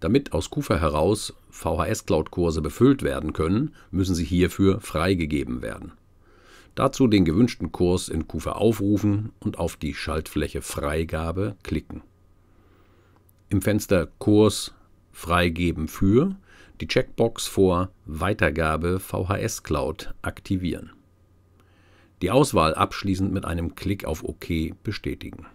Damit aus Kufa heraus VHS-Cloud-Kurse befüllt werden können, müssen sie hierfür freigegeben werden. Dazu den gewünschten Kurs in Kufa aufrufen und auf die Schaltfläche Freigabe klicken. Im Fenster Kurs Freigeben für die Checkbox vor Weitergabe VHS Cloud aktivieren. Die Auswahl abschließend mit einem Klick auf OK bestätigen